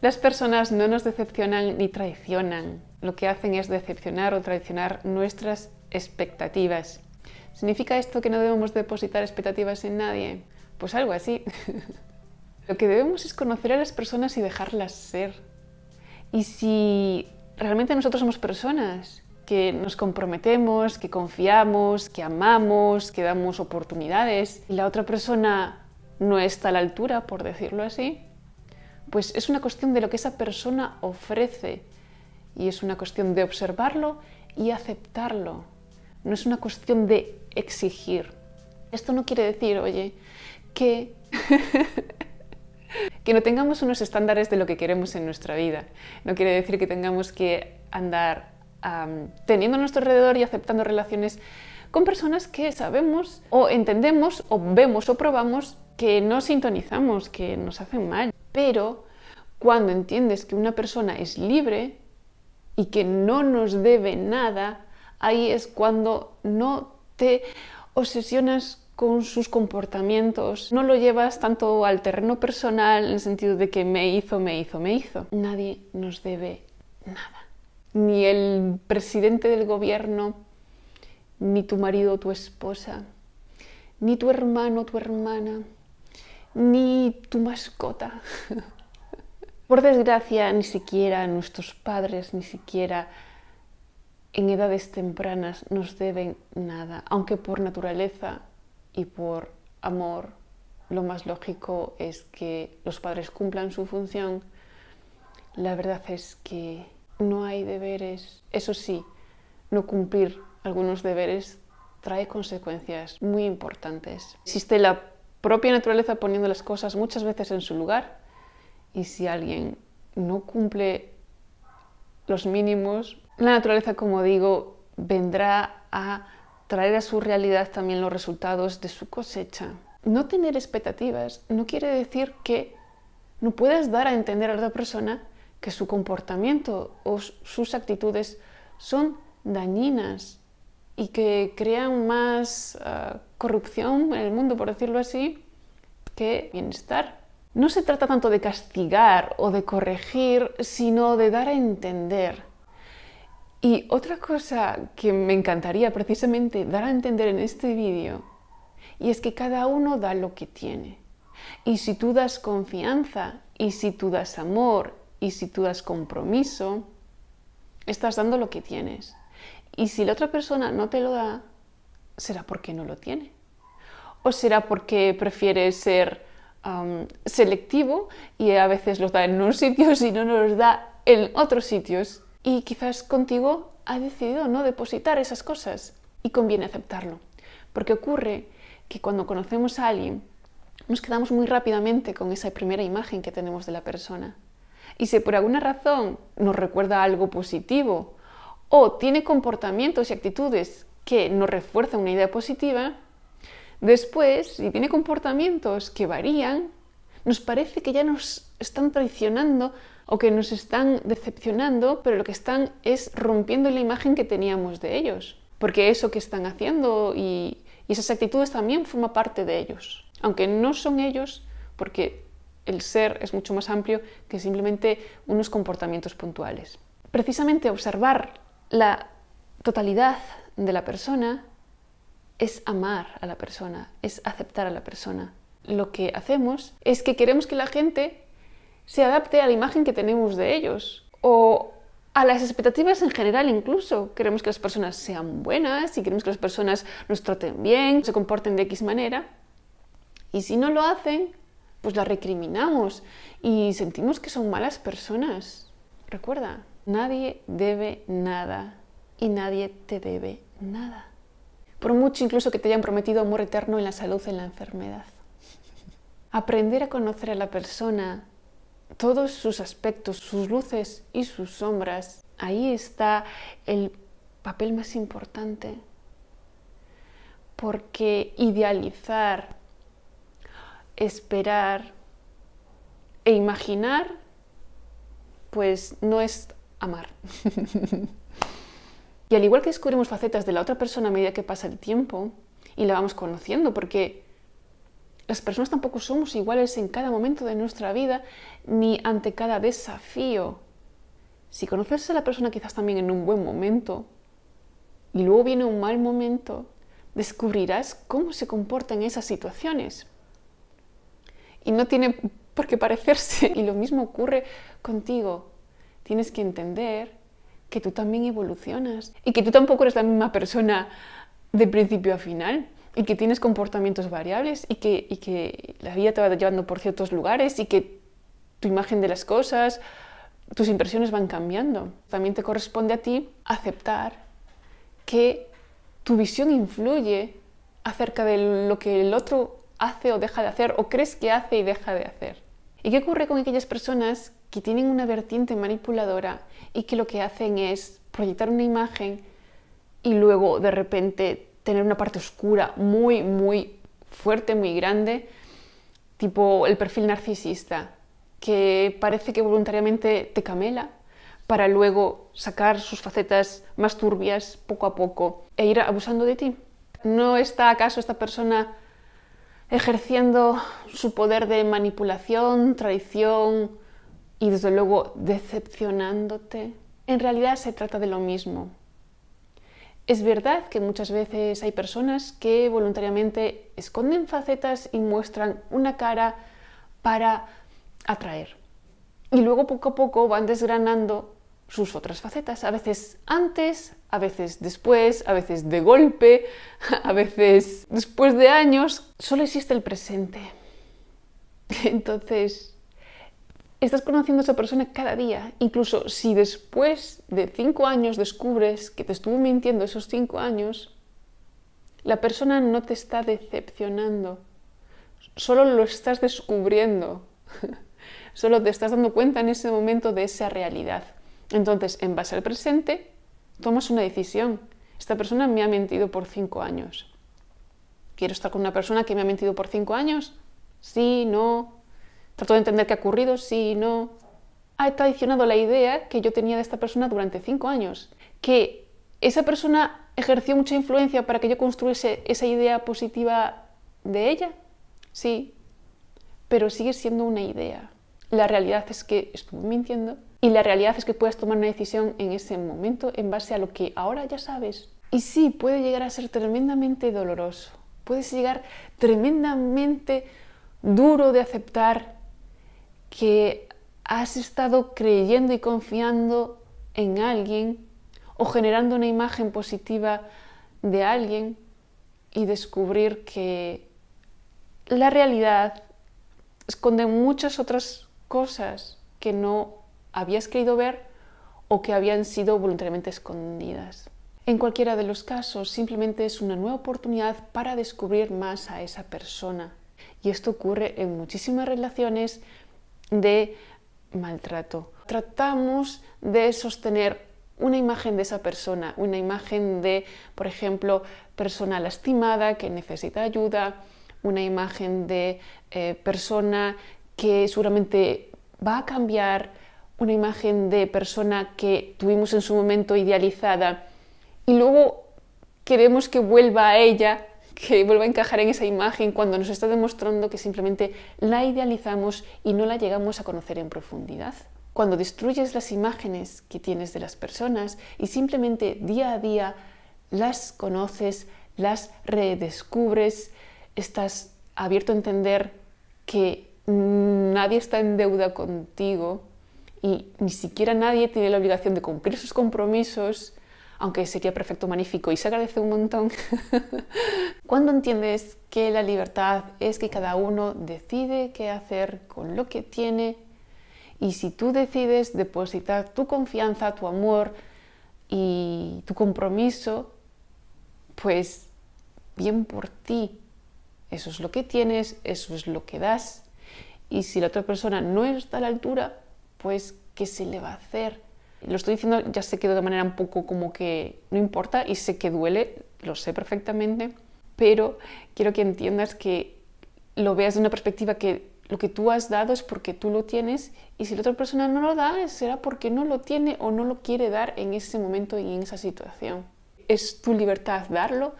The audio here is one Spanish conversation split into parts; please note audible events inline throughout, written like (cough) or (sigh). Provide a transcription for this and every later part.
Las personas no nos decepcionan ni traicionan. Lo que hacen es decepcionar o traicionar nuestras expectativas. ¿Significa esto que no debemos depositar expectativas en nadie? Pues algo así. (laughs) Lo que debemos es conocer a las personas y dejarlas ser. Y si realmente nosotros somos personas que nos comprometemos, que confiamos, que amamos, que damos oportunidades, y la otra persona no está a la altura, por decirlo así, pues es una cuestión de lo que esa persona ofrece y es una cuestión de observarlo y aceptarlo. No es una cuestión de exigir. Esto no quiere decir, oye, que (laughs) que no tengamos unos estándares de lo que queremos en nuestra vida. No quiere decir que tengamos que andar teniendo a nuestro alrededor y aceptando relaciones con personas que sabemos o entendemos o vemos o probamos que no sintonizamos, que nos hacen mal. Pero cuando entiendes que una persona es libre y que no nos debe nada, ahí es cuando no te obsesionas con sus comportamientos, no lo llevas tanto al terreno personal en el sentido de que me hizo, me hizo, me hizo. Nadie nos debe nada. Ni el presidente del gobierno, ni tu marido o tu esposa, ni tu hermano o tu hermana, ni tu mascota. Por desgracia, ni siquiera nuestros padres, ni siquiera en edades tempranas nos deben nada, aunque por naturaleza y por amor lo más lógico es que los padres cumplan su función. La verdad es que no hay deberes. Eso sí, no cumplir algunos deberes trae consecuencias muy importantes. Existe la propia naturaleza poniendo las cosas muchas veces en su lugar. Y si alguien no cumple los mínimos, la naturaleza, como digo, vendrá a traer a su realidad también los resultados de su cosecha. No tener expectativas no quiere decir que no puedas dar a entender a otra persona que su comportamiento o sus actitudes son dañinas y que crean más ah, corrupción en el mundo, por decirlo así, que bienestar. No se trata tanto de castigar o de corregir, sino de dar a entender. Y otra cosa que me encantaría precisamente dar a entender en este vídeo, y es que cada uno da lo que tiene. Y si tú das confianza, y si tú das amor, y si tú das compromiso, estás dando lo que tienes. Y si la otra persona no te lo da, será porque no lo tiene. O será porque prefiere ser selectivo y a veces los da en unos sitios (laughs) y no nos da en otros sitios. Y quizás contigo ha decidido no depositar esas cosas. Y conviene aceptarlo. Porque ocurre que cuando conocemos a alguien, nos quedamos muy rápidamente con esa primera imagen que tenemos de la persona. Y si por alguna razón nos recuerda algo positivo o tiene comportamientos y actitudes que nos refuerzan una idea positiva, después, si tiene comportamientos que varían, nos parece que ya nos están traicionando o que nos están decepcionando, pero lo que están es rompiendo la imagen que teníamos de ellos, porque eso que están haciendo y, esas actitudes también forma parte de ellos, aunque no son ellos, porque el ser es mucho más amplio que simplemente unos comportamientos puntuales. Precisamente observar la totalidad de la persona es amar a la persona, es aceptar a la persona. Lo que hacemos es que queremos que la gente se adapte a la imagen que tenemos de ellos o a las expectativas en general incluso. Queremos que las personas sean buenas y queremos que las personas nos traten bien, se comporten de X manera. Y si no lo hacen, pues la recriminamos y sentimos que son malas personas. Recuerda, Nadie debe nada y nadie te debe nada. Por mucho incluso que te hayan prometido amor eterno en la salud, en la enfermedad. Aprender a conocer a la persona, todos sus aspectos, sus luces y sus sombras, ahí está el papel más importante. Porque idealizar, esperar e imaginar, pues no es amar. (laughs) y al igual que descubrimos facetas de la otra persona a medida que pasa el tiempo y la vamos conociendo, porque las personas tampoco somos iguales en cada momento de nuestra vida ni ante cada desafío. Si conoces a la persona quizás también en un buen momento y luego viene un mal momento, descubrirás cómo se comporta en esas situaciones. Y no tiene por qué parecerse. (laughs) Y lo mismo ocurre contigo tienes que entender que tú también evolucionas y que tú tampoco eres la misma persona de principio a final y que tienes comportamientos variables y que, la vida te va llevando por ciertos lugares y que tu imagen de las cosas, tus impresiones van cambiando. También te corresponde a ti aceptar que tu visión influye acerca de lo que el otro hace o deja de hacer o crees que hace y deja de hacer. ¿Y qué ocurre con aquellas personas que tienen una vertiente manipuladora y que lo que hacen es proyectar una imagen y luego de repente tener una parte oscura muy, muy fuerte, muy grande, tipo el perfil narcisista, que parece que voluntariamente te camela para luego sacar sus facetas más turbias poco a poco e ir abusando de ti. ¿No está acaso esta persona ejerciendo su poder de manipulación, traición, y desde luego decepcionándote, en realidad se trata de lo mismo. Es verdad que muchas veces hay personas que voluntariamente esconden facetas y muestran una cara para atraer. Y luego poco a poco van desgranando sus otras facetas, a veces antes, a veces después, a veces de golpe, (laughs) a veces después de años. Solo existe el presente. (laughs) Entonces, Estás conociendo a esa persona cada día, incluso si después de cinco años descubres que te estuvo mintiendo esos cinco años, la persona no te está decepcionando, solo lo estás descubriendo, (laughs) solo te estás dando cuenta en ese momento de esa realidad. Entonces, en base al presente, tomas una decisión. Esta persona me ha mentido por cinco años. ¿Quiero estar con una persona que me ha mentido por cinco años? Sí, no, Trato de entender qué ha ocurrido, si no. Ha traicionado la idea que yo tenía de esta persona durante cinco años. Que esa persona ejerció mucha influencia para que yo construyese esa idea positiva de ella. Sí, pero sigue siendo una idea. La realidad es que estuvo mintiendo y la realidad es que puedes tomar una decisión en ese momento en base a lo que ahora ya sabes. Y sí, puede llegar a ser tremendamente doloroso. Puedes llegar tremendamente duro de aceptar que has estado creyendo y confiando en alguien o generando una imagen positiva de alguien y descubrir que la realidad esconde muchas otras cosas que no habías querido ver o que habían sido voluntariamente escondidas. En cualquiera de los casos, simplemente es una nueva oportunidad para descubrir más a esa persona. Y esto ocurre en muchísimas relaciones, de maltrato. Tratamos de sostener una imagen de esa persona, una imagen de, por ejemplo, persona lastimada que necesita ayuda, una imagen de eh, persona que seguramente va a cambiar, una imagen de persona que tuvimos en su momento idealizada y luego queremos que vuelva a ella que vuelva a encajar en esa imagen cuando nos está demostrando que simplemente la idealizamos y no la llegamos a conocer en profundidad. Cuando destruyes las imágenes que tienes de las personas y simplemente día a día las conoces, las redescubres, estás abierto a entender que nadie está en deuda contigo y ni siquiera nadie tiene la obligación de cumplir sus compromisos, aunque sería perfecto, magnífico y se agradece un montón. (laughs) Cuando entiendes que la libertad es que cada uno decide qué hacer con lo que tiene y si tú decides depositar tu confianza, tu amor y tu compromiso, pues bien por ti. Eso es lo que tienes, eso es lo que das. Y si la otra persona no está a la altura, pues ¿qué se le va a hacer? Lo estoy diciendo, ya sé que de manera un poco como que no importa y sé que duele, lo sé perfectamente, pero quiero que entiendas que lo veas de una perspectiva que lo que tú has dado es porque tú lo tienes y si la otra persona no lo da será porque no lo tiene o no lo quiere dar en ese momento y en esa situación. Es tu libertad darlo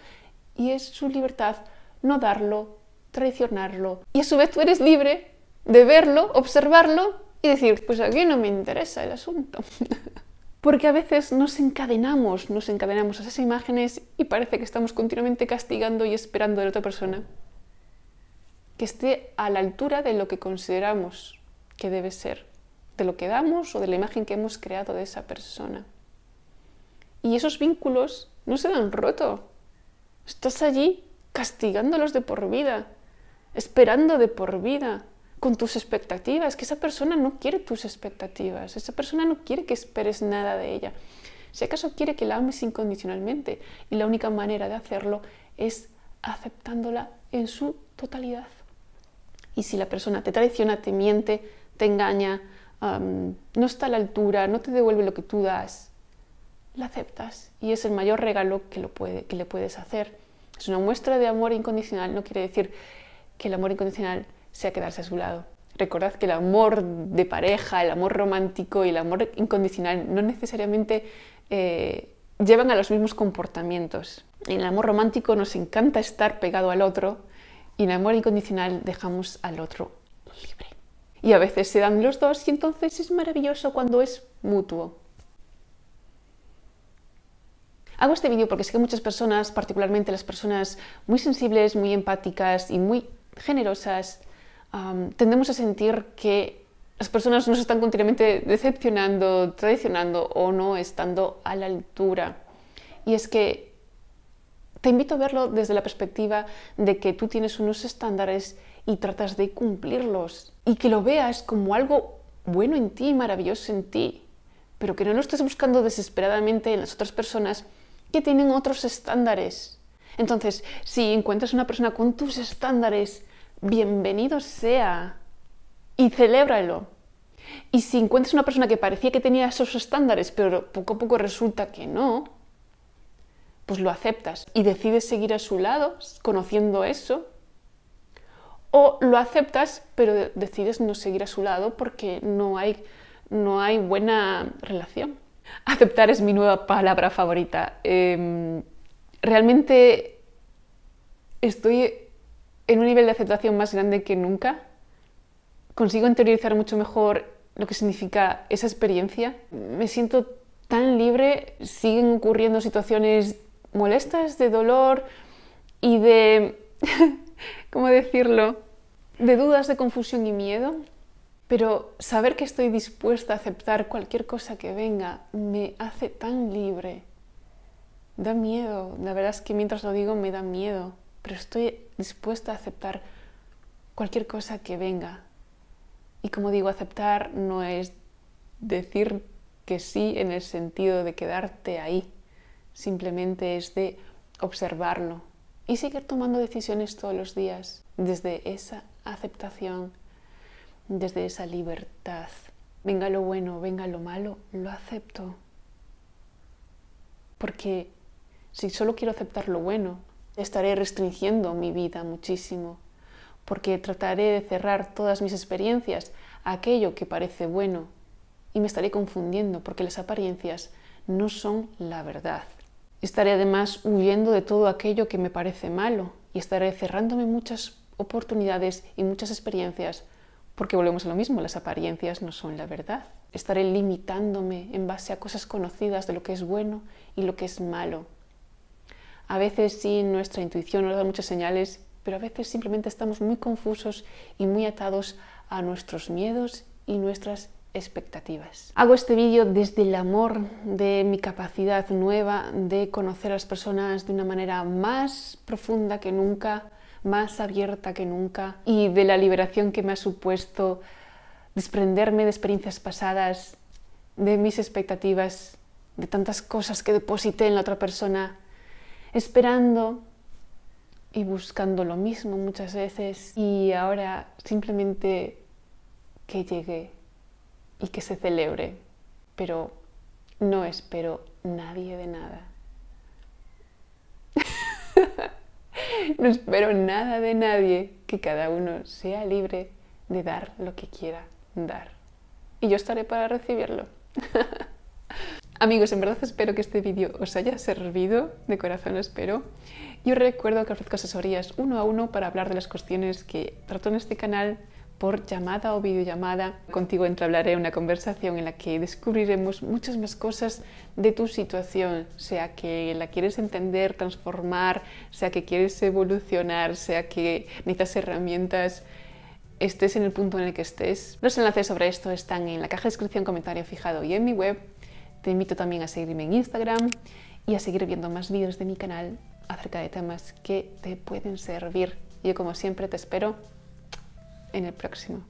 y es su libertad no darlo, traicionarlo. Y a su vez tú eres libre de verlo, observarlo y decir, pues aquí no me interesa el asunto. (laughs) Porque a veces nos encadenamos, nos encadenamos a esas imágenes y parece que estamos continuamente castigando y esperando de la otra persona que esté a la altura de lo que consideramos que debe ser, de lo que damos o de la imagen que hemos creado de esa persona. Y esos vínculos no se dan roto. Estás allí castigándolos de por vida, esperando de por vida, con tus expectativas, que esa persona no quiere tus expectativas, esa persona no quiere que esperes nada de ella. Si acaso quiere que la ames incondicionalmente y la única manera de hacerlo es aceptándola en su totalidad. Y si la persona te traiciona, te miente, te engaña, no está a la altura, no te devuelve lo que tú das, la aceptas y es el mayor regalo que, puede, que le puedes hacer. Es una muestra de amor incondicional, no quiere decir que el amor incondicional sea quedarse a su lado. Recordad que el amor de pareja, el amor romántico y el amor incondicional no necesariamente eh, llevan a los mismos comportamientos. En el amor romántico nos encanta estar pegado al otro y en el amor incondicional dejamos al otro libre. Y a veces se dan los dos y entonces es maravilloso cuando es mutuo. Hago este vídeo porque sé que muchas personas, particularmente las personas muy sensibles, muy empáticas y muy generosas, tendemos a sentir que las personas nos están continuamente decepcionando, traicionando o no estando a la altura. Y es que te invito a verlo desde la perspectiva de que tú tienes unos estándares y tratas de cumplirlos y que lo veas como algo bueno en ti, maravilloso en ti, pero que no lo estés buscando desesperadamente en las otras personas que tienen otros estándares. Entonces, si encuentras una persona con tus estándares, bienvenido sea y celébralo. Y si encuentras una persona que parecía que tenía esos estándares, pero poco a poco resulta que no, pues lo aceptas y decides seguir a su lado conociendo eso. O lo aceptas, pero decides no seguir a su lado porque no hay, no hay buena relación. Aceptar es mi nueva palabra favorita. Em, realmente estoy en un nivel de aceptación más grande que nunca. Consigo interiorizar mucho mejor lo que significa esa experiencia. Me siento tan libre, siguen ocurriendo situaciones molestas, de dolor y de, (laughs) ¿cómo decirlo?, de dudas, de confusión y miedo. Pero saber que estoy dispuesta a aceptar cualquier cosa que venga me hace tan libre. Da miedo, la verdad es que mientras lo digo me da miedo pero estoy dispuesta a aceptar cualquier cosa que venga. Y como digo, aceptar no es decir que sí en el sentido de quedarte ahí, simplemente es de observarlo y seguir tomando decisiones todos los días desde esa aceptación, desde esa libertad. Venga lo bueno, venga lo malo, lo acepto. Porque si solo quiero aceptar lo bueno, estaré restringiendo mi vida muchísimo, porque trataré de cerrar todas mis experiencias a aquello que parece bueno y me estaré confundiendo porque las apariencias no son la verdad. Estaré además huyendo de todo aquello que me parece malo y estaré cerrándome muchas oportunidades y muchas experiencias porque volvemos a lo mismo, las apariencias no son la verdad. Estaré limitándome en base a cosas conocidas de lo que es bueno y lo que es malo a veces sí, nuestra intuición nos da muchas señales, pero a veces simplemente estamos muy confusos y muy atados a nuestros miedos y nuestras expectativas. Hago este vídeo desde el amor de mi capacidad nueva de conocer a las personas de una manera más profunda que nunca, más abierta que nunca y de la liberación que me ha supuesto desprenderme de experiencias pasadas, de mis expectativas, de tantas cosas que deposité en la otra persona esperando y buscando lo mismo muchas veces y ahora simplemente que llegue y que se celebre, pero no espero nadie de nada. (laughs) no espero nada de nadie, que cada uno sea libre de dar lo que quiera dar. Y yo estaré para recibirlo. (laughs) Amigos, en verdad espero que este vídeo os haya servido, de corazón lo espero. Yo recuerdo que ofrezco asesorías uno a uno para hablar de las cuestiones que trato en este canal por llamada o videollamada. Contigo entablaré una conversación en la que descubriremos muchas más cosas de tu situación, sea que la quieres entender, transformar, sea que quieres evolucionar, sea que necesitas herramientas, estés en el punto en el que estés. Los enlaces sobre esto están en la caja de descripción, comentario fijado y en mi web te invito también a seguirme en Instagram y a seguir viendo más vídeos de mi canal acerca de temas que te pueden servir. yo como siempre te espero en el próximo.